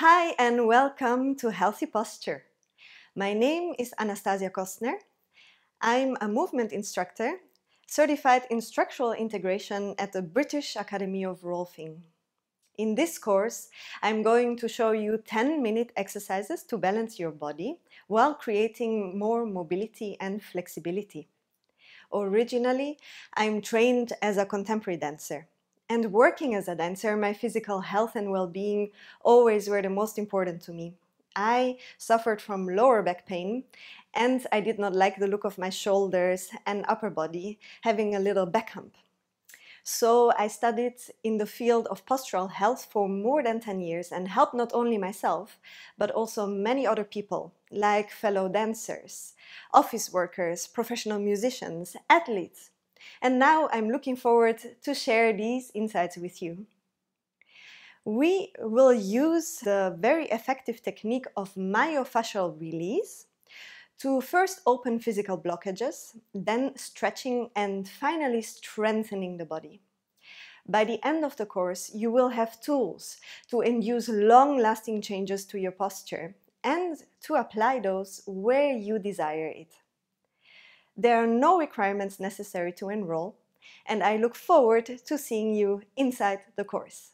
Hi and welcome to Healthy Posture. My name is Anastasia Kostner. I'm a movement instructor, certified in structural integration at the British Academy of Rolfing. In this course, I'm going to show you 10-minute exercises to balance your body while creating more mobility and flexibility. Originally, I'm trained as a contemporary dancer. And working as a dancer, my physical health and well being always were the most important to me. I suffered from lower back pain and I did not like the look of my shoulders and upper body, having a little back hump. So I studied in the field of postural health for more than 10 years and helped not only myself, but also many other people, like fellow dancers, office workers, professional musicians, athletes, and now I'm looking forward to share these insights with you. We will use the very effective technique of myofascial release to first open physical blockages, then stretching and finally strengthening the body. By the end of the course, you will have tools to induce long-lasting changes to your posture and to apply those where you desire it. There are no requirements necessary to enroll, and I look forward to seeing you inside the course.